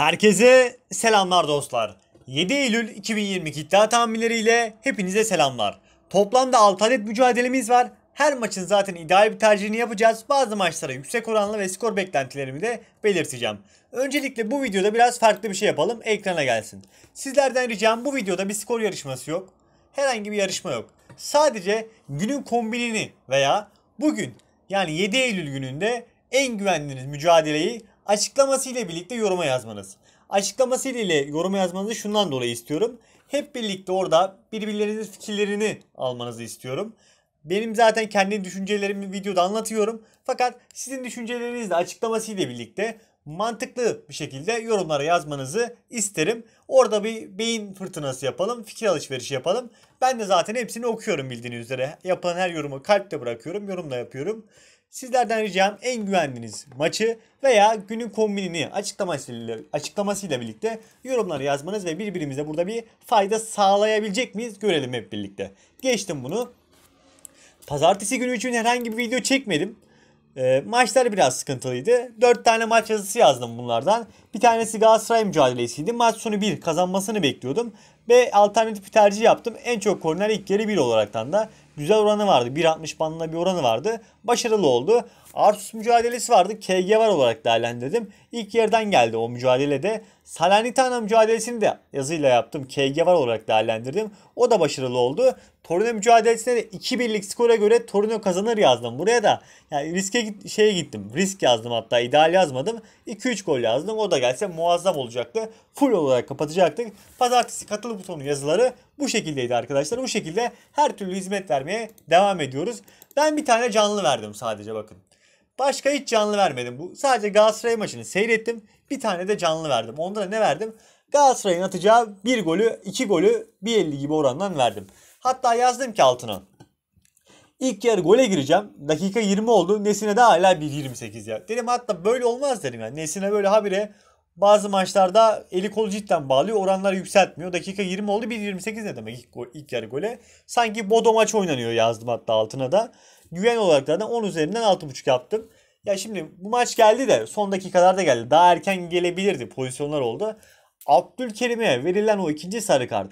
Herkese selamlar dostlar. 7 Eylül 2022 iddia tahminleriyle hepinize selamlar. Toplamda 6 adet mücadelemiz var. Her maçın zaten ideal bir tercihini yapacağız. Bazı maçlara yüksek oranlı ve skor beklentilerimi de belirteceğim. Öncelikle bu videoda biraz farklı bir şey yapalım. Ekrana gelsin. Sizlerden ricam bu videoda bir skor yarışması yok. Herhangi bir yarışma yok. Sadece günün kombinini veya bugün yani 7 Eylül gününde en güvendiğiniz mücadeleyi Açıklaması ile birlikte yoruma yazmanız. açıklaması ile yoruma yazmanızı şundan dolayı istiyorum. Hep birlikte orada birbirlerinin fikirlerini almanızı istiyorum. Benim zaten kendi düşüncelerimi videoda anlatıyorum. Fakat sizin düşünceleriniz de ile birlikte mantıklı bir şekilde yorumlara yazmanızı isterim. Orada bir beyin fırtınası yapalım, fikir alışverişi yapalım. Ben de zaten hepsini okuyorum bildiğiniz üzere. Yapılan her yorumu kalple bırakıyorum, yorumla yapıyorum. Sizlerden ricam en güvendiğiniz maçı veya günün kombinini açıklamasıyla, açıklamasıyla birlikte yorumlara yazmanız ve birbirimize burada bir fayda sağlayabilecek miyiz görelim hep birlikte. Geçtim bunu. Pazartesi günü için herhangi bir video çekmedim. E, maçlar biraz sıkıntılıydı. 4 tane maç yazısı yazdım bunlardan. Bir tanesi Galatasaray mücadelesiydi. Maç sonu 1 kazanmasını bekliyordum. Ve alternatif bir tercih yaptım. En çok korner ilk geri 1 olaraktan da güzel oranı vardı. 1.60 bandında bir oranı vardı. Başarılı oldu. Artus mücadelesi vardı. KG var olarak değerlendirdim. İlk yerden geldi o mücadelede. Salernitana mücadelesini de yazıyla yaptım. KG var olarak değerlendirdim. O da başarılı oldu. Torino mücadelesinde de 2-1'lik skora göre Torino kazanır yazdım. Buraya da yani riske git, şeye gittim. Risk yazdım hatta ideal yazmadım. 2-3 gol yazdım. O da gelse muazzam olacaktı. Full olarak kapatacaktık. Pazartesi katılım sonu yazıları bu şekildeydi arkadaşlar. Bu şekilde her türlü hizmet vermeye devam ediyoruz. Ben bir tane canlı verdim sadece bakın. Başka hiç canlı vermedim. Bu sadece Galatasaray maçını seyrettim. Bir tane de canlı verdim. Onda da ne verdim? Galatasaray'ın atacağı bir golü, iki golü 1.50 gibi orandan verdim. Hatta yazdım ki altına. İlk yarı gole gireceğim. Dakika 20 oldu. Nesine de hala 1.28 ya. Dedim hatta böyle olmaz dedim yani. Nesine böyle habire bazı maçlarda eli kolu cidden bağlıyor. Oranları yükseltmiyor. Dakika 20 oldu. 1.28 ne demek ilk, ilk yarı gole? Sanki Bodo maç oynanıyor yazdım hatta altına da. Güven olarak da 10 üzerinden 6.5 yaptım. Ya şimdi bu maç geldi de son dakikalarda geldi. Daha erken gelebilirdi. Pozisyonlar oldu. Abdülkerim'e verilen o ikinci sarı kart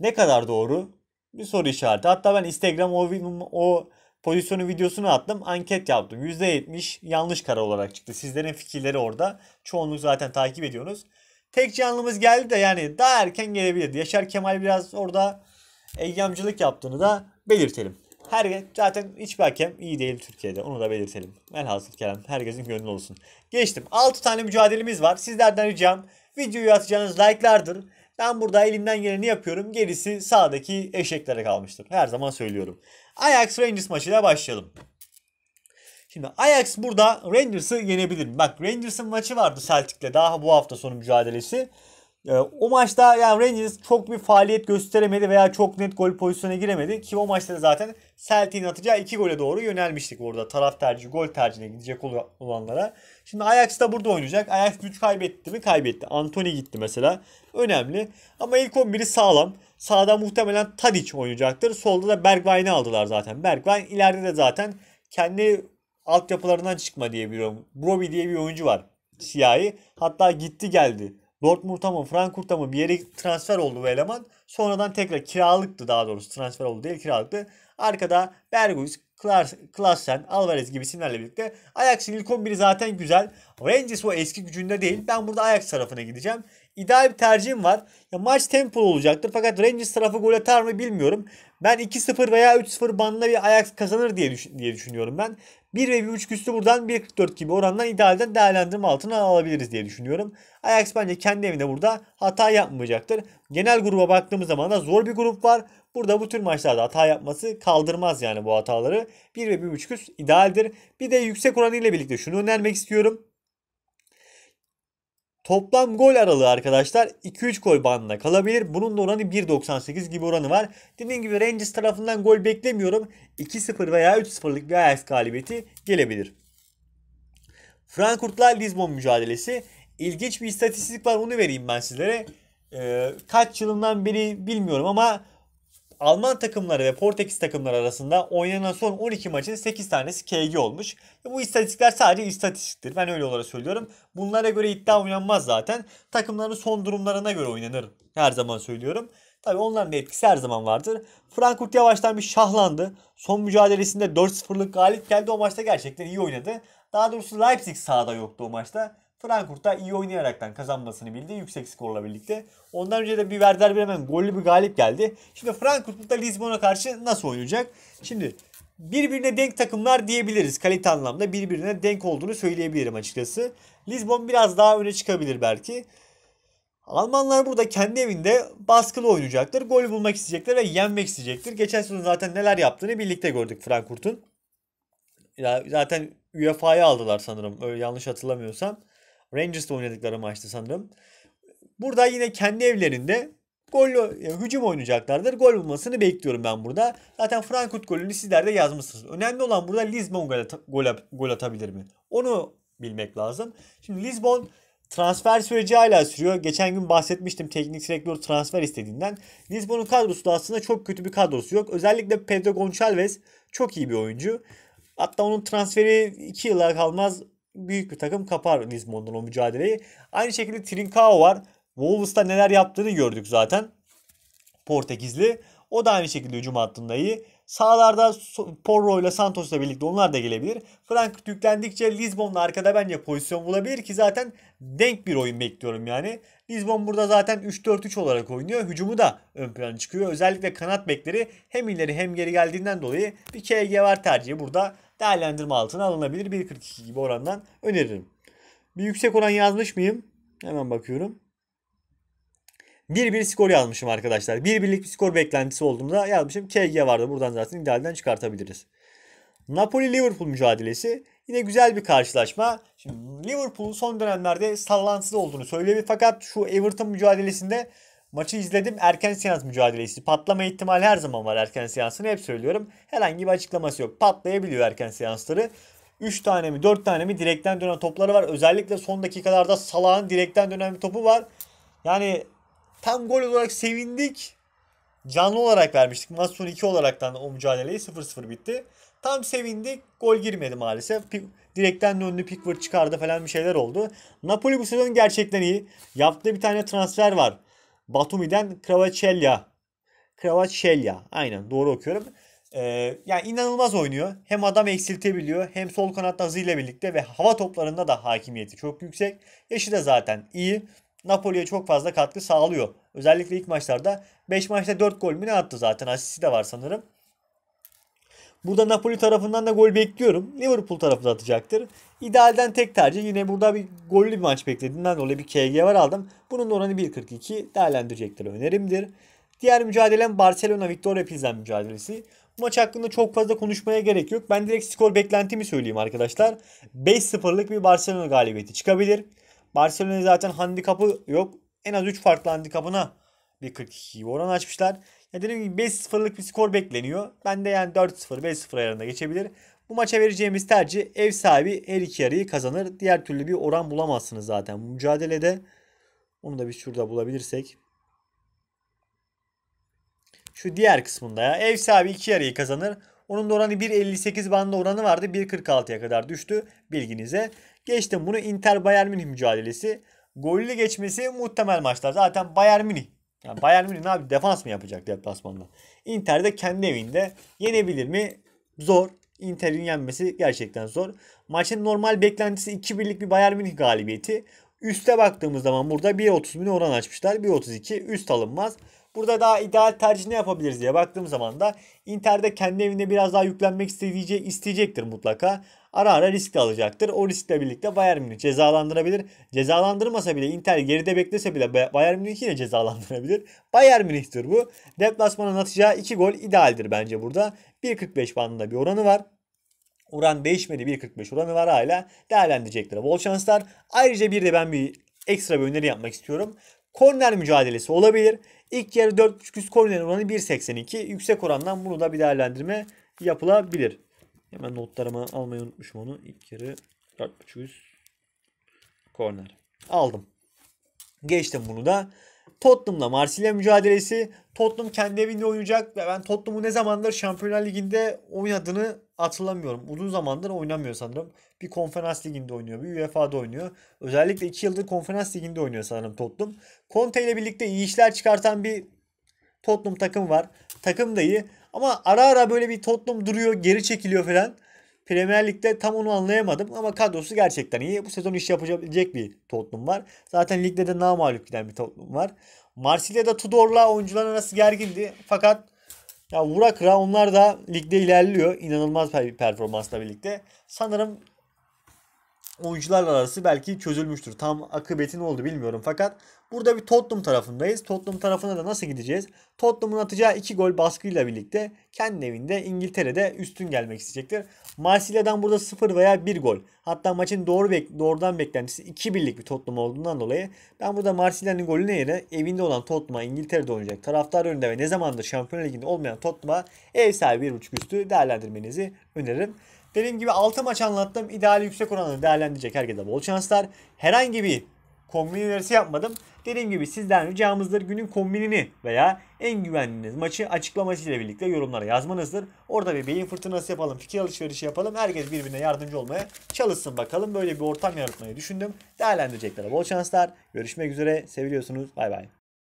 ne kadar doğru? Bir soru işareti. Hatta ben Instagram o, o pozisyonu videosunu attım. Anket yaptım. %70 yanlış karar olarak çıktı. Sizlerin fikirleri orada. Çoğunluk zaten takip ediyorsunuz. Tek canlımız geldi de yani daha erken gelebilirdi. Yaşar Kemal biraz orada eyyamcılık yaptığını da belirtelim. Her zaten hiçbir hakem iyi değil Türkiye'de. Onu da belirtelim. Elhasıl kelam herkesin gönlü olsun. Geçtim. 6 tane mücadelemiz var. Sizlerden ricam videoyu atacağınız like'lardır. Ben burada elinden geleni yapıyorum. Gerisi sağdaki eşeklere kalmıştır. Her zaman söylüyorum. Ajax Rangers maçıyla başlayalım. Şimdi Ajax burada Rangers'ı yenebilir. Bak Rangers'ın maçı vardı Celtic'le daha bu hafta sonu mücadelesi. Ee, o maçta yani Rangers çok bir faaliyet gösteremedi veya çok net gol pozisyonuna giremedi. Ki o maçta da zaten Celtic'in atacağı iki gole doğru yönelmiştik orada. Taraf tercihi, gol tercihine gidecek olanlara. Şimdi Ajax da burada oynayacak. Ajax güç kaybetti mi? Kaybetti. Anthony gitti mesela. Önemli. Ama ilk 11'i sağlam. Sağda muhtemelen Tadic oynayacaktır. Solda da Bergwijn'i aldılar zaten. Bergwijn ileride de zaten kendi altyapılarından çıkma diye biliyorum. Broby diye bir oyuncu var. Siyahi. Hatta gitti geldi Dortmund'a mı Frankfurt'a mı bir yere transfer oldu bu eleman. Sonradan tekrar kiralıktı daha doğrusu transfer oldu değil kiralıktı. Arkada Berghuis, Klaassen, Alvarez gibi isimlerle birlikte Ajax'ın ilk 11'i zaten güzel. Rangers o eski gücünde değil. Ben burada Ajax tarafına gideceğim ideal bir tercihim var. Ya maç tempo olacaktır fakat Rangers tarafı gol atar mı bilmiyorum. Ben 2-0 veya 3-0 bandında bir Ajax kazanır diye, düşün, diye düşünüyorum ben. 1 ve 1.5 üstü buradan 1.44 gibi orandan idealden değerlendirme altına alabiliriz diye düşünüyorum. Ajax bence kendi evinde burada hata yapmayacaktır. Genel gruba baktığımız zaman da zor bir grup var. Burada bu tür maçlarda hata yapması kaldırmaz yani bu hataları. 1 ve 1.5 üst idealdir. Bir de yüksek oranı ile birlikte şunu önermek istiyorum. Toplam gol aralığı arkadaşlar 2-3 gol bandına kalabilir. Bunun da oranı 1.98 gibi oranı var. Dediğim gibi Rangers tarafından gol beklemiyorum. 2-0 veya 3-0'lık bir Ajax galibiyeti gelebilir. Frankfurt'la Lisbon mücadelesi. İlginç bir istatistik var onu vereyim ben sizlere. Ee, kaç yılından beri bilmiyorum ama Alman takımları ve Portekiz takımları arasında oynanan son 12 maçın 8 tanesi KG olmuş. E, bu istatistikler sadece istatistiktir. Ben öyle olarak söylüyorum. Bunlara göre iddia oynanmaz zaten. Takımların son durumlarına göre oynanır. Her zaman söylüyorum. Tabii onların da etkisi her zaman vardır. Frankfurt yavaştan bir şahlandı. Son mücadelesinde 4-0'lık galip geldi. O maçta gerçekten iyi oynadı. Daha doğrusu Leipzig sahada yoktu o maçta. Frankfurt da iyi oynayaraktan kazanmasını bildi. Yüksek skorla birlikte. Ondan önce de bir Werder Bremen gollü bir galip geldi. Şimdi Frankfurt da Lisbon'a karşı nasıl oynayacak? Şimdi birbirine denk takımlar diyebiliriz. Kalite anlamda birbirine denk olduğunu söyleyebilirim açıkçası. Lisbon biraz daha öne çıkabilir belki. Almanlar burada kendi evinde baskılı oynayacaktır. Gol bulmak isteyecekler ve yenmek isteyecektir. Geçen sezon zaten neler yaptığını birlikte gördük Frankfurt'un. Zaten UEFA'yı aldılar sanırım. Öyle yanlış hatırlamıyorsam. Rangers'ta oynadıkları maçtı sanırım. Burada yine kendi evlerinde gol yani e, hücum oynayacaklardır. Gol bulmasını bekliyorum ben burada. Zaten Frankfurt golünü sizler de yazmışsınız. Önemli olan burada Lisbon gol, at- gol, at- gol atabilir mi? Onu bilmek lazım. Şimdi Lisbon transfer süreci hala sürüyor. Geçen gün bahsetmiştim teknik direktör transfer istediğinden. Lisbon'un kadrosu da aslında çok kötü bir kadrosu yok. Özellikle Pedro Gonçalves çok iyi bir oyuncu. Hatta onun transferi 2 yıla kalmaz büyük bir takım kapar Lisbon'dan o mücadeleyi. Aynı şekilde Trincao var. Wolves'ta neler yaptığını gördük zaten. Portekizli. O da aynı şekilde hücum hattında iyi. Sağlarda Porro ile Santos'la birlikte onlar da gelebilir. Frank yüklendikçe Lisbon'la arkada bence pozisyon bulabilir ki zaten denk bir oyun bekliyorum yani. Lisbon burada zaten 3-4-3 olarak oynuyor. Hücumu da ön plana çıkıyor. Özellikle kanat bekleri hem ileri hem geri geldiğinden dolayı bir KG var tercihi burada değerlendirme altına alınabilir. 1.42 gibi orandan öneririm. Bir yüksek oran yazmış mıyım? Hemen bakıyorum. 1-1 skor yazmışım arkadaşlar. 1-1'lik bir skor beklentisi olduğunda yazmışım. KG vardı. Buradan zaten idealden çıkartabiliriz. Napoli-Liverpool mücadelesi. Yine güzel bir karşılaşma. Şimdi Liverpool son dönemlerde sallantıda olduğunu söyleyebilir. Fakat şu Everton mücadelesinde Maçı izledim erken seans mücadelesi. Patlama ihtimali her zaman var erken seansını hep söylüyorum. Herhangi bir açıklaması yok. Patlayabiliyor erken seansları. 3 tane mi 4 tane mi direkten dönen topları var. Özellikle son dakikalarda Salah'ın direkten dönen bir topu var. Yani tam gol olarak sevindik. Canlı olarak vermiştik. Maç sonu 2 olaraktan o mücadeleyi 0-0 bitti. Tam sevindik. Gol girmedi maalesef. Direkten döndü. Pickford çıkardı falan bir şeyler oldu. Napoli bu sezon gerçekten iyi. Yaptığı bir tane transfer var. Batumi'den Kravachelya. Kravachelya. Aynen doğru okuyorum. Ee, yani inanılmaz oynuyor. Hem adam eksiltebiliyor hem sol kanatta hızıyla birlikte ve hava toplarında da hakimiyeti çok yüksek. Yaşı da zaten iyi. Napoli'ye çok fazla katkı sağlıyor. Özellikle ilk maçlarda 5 maçta 4 gol mü ne attı zaten asisti de var sanırım. Burada Napoli tarafından da gol bekliyorum. Liverpool tarafı da atacaktır. İdealden tek tercih yine burada bir gollü bir maç bekledim. Ben dolayı bir KG var aldım. Bunun da oranı 1.42 değerlendirecektir önerimdir. Diğer mücadelem Barcelona Victoria Pilsen mücadelesi. Bu maç hakkında çok fazla konuşmaya gerek yok. Ben direkt skor beklentimi söyleyeyim arkadaşlar. 5-0'lık bir Barcelona galibiyeti çıkabilir. Barcelona zaten handikapı yok. En az 3 farklı handikapına bir 42 oran açmışlar. Yani dedim? gibi 5-0'lık bir skor bekleniyor. Ben de yani 4-0, 5-0 ayarında geçebilir. Bu maça vereceğimiz tercih ev sahibi her iki yarıyı kazanır. Diğer türlü bir oran bulamazsınız zaten bu mücadelede. Onu da bir şurada bulabilirsek. Şu diğer kısmında ya. Ev sahibi iki yarıyı kazanır. Onun da oranı 1.58 bandı oranı vardı. 1.46'ya kadar düştü bilginize. Geçtim bunu Inter Bayern Münih mücadelesi. Gollü geçmesi muhtemel maçlar. Zaten Bayern Münih yani Bayern Münih abi defans mı yapacak deplasmanda? Inter de kendi evinde yenebilir mi? Zor. Inter'in yenmesi gerçekten zor. Maçın normal beklentisi 2 birlik bir Bayern Münih galibiyeti. Üste baktığımız zaman burada 1.30 bin oran açmışlar. 1.32 üst alınmaz. Burada daha ideal tercih ne yapabiliriz diye baktığım zaman da Inter'de kendi evinde biraz daha yüklenmek isteyece, isteyecektir mutlaka. Ara ara risk alacaktır. O riskle birlikte Bayern Münih cezalandırabilir. Cezalandırmasa bile Inter geride beklese bile Bayern Münih yine cezalandırabilir. Bayern Münih'tir bu. Deplasmanın atacağı 2 gol idealdir bence burada. 1.45 bandında bir oranı var. Oran değişmedi 1.45 oranı var hala değerlendirecekler. Bol şanslar. Ayrıca bir de ben bir ekstra bir öneri yapmak istiyorum. Korner mücadelesi olabilir. İlk yarı 4.5 üst korner oranı 1.82. Yüksek orandan bunu da bir değerlendirme yapılabilir. Hemen notlarımı almayı unutmuşum onu. İlk yarı 4.5 üst korner. Aldım. Geçtim bunu da. Tottenham'la Marsilya mücadelesi. Tottenham kendi evinde oynayacak. Ben Tottenham'ı ne zamandır Şampiyonlar Ligi'nde oynadığını hatırlamıyorum. Uzun zamandır oynamıyor sanırım. Bir konferans liginde oynuyor. Bir UEFA'da oynuyor. Özellikle 2 yıldır konferans liginde oynuyor sanırım Tottenham. Conte ile birlikte iyi işler çıkartan bir Tottenham takım var. Takım da iyi. Ama ara ara böyle bir Tottenham duruyor. Geri çekiliyor falan. Premier Lig'de tam onu anlayamadım ama kadrosu gerçekten iyi. Bu sezon iş yapabilecek bir Tottenham var. Zaten ligde de namalup giden bir Tottenham var. Marsilya'da Tudor'la oyuncular arası gergindi. Fakat ya Vurakra, onlar da ligde ilerliyor. İnanılmaz bir performansla birlikte. Sanırım oyuncular arası belki çözülmüştür. Tam akıbeti ne oldu bilmiyorum fakat burada bir Tottenham tarafındayız. Tottenham tarafına da nasıl gideceğiz? Tottenham'ın atacağı 2 gol baskıyla birlikte kendi evinde İngiltere'de üstün gelmek isteyecektir. Marsilya'dan burada 0 veya 1 gol. Hatta maçın doğru bek doğrudan beklentisi 2 birlik bir Tottenham olduğundan dolayı ben burada Marsilya'nın golüne yere evinde olan Tottenham'a İngiltere'de oynayacak taraftar önünde ve ne zamandır Şampiyonlar Ligi'nde olmayan Tottenham'a ev sahibi 1.5 üstü değerlendirmenizi öneririm. Dediğim gibi 6 maç anlattım. İdeali yüksek oranı değerlendirecek herkese bol şanslar. Herhangi bir kombin önerisi yapmadım. Dediğim gibi sizden ricamızdır günün kombinini veya en güvendiğiniz maçı açıklaması ile birlikte yorumlara yazmanızdır. Orada bir beyin fırtınası yapalım, fikir alışverişi yapalım. Herkes birbirine yardımcı olmaya çalışsın bakalım. Böyle bir ortam yaratmayı düşündüm. Değerlendireceklere bol şanslar. Görüşmek üzere. Seviliyorsunuz. Bay bay.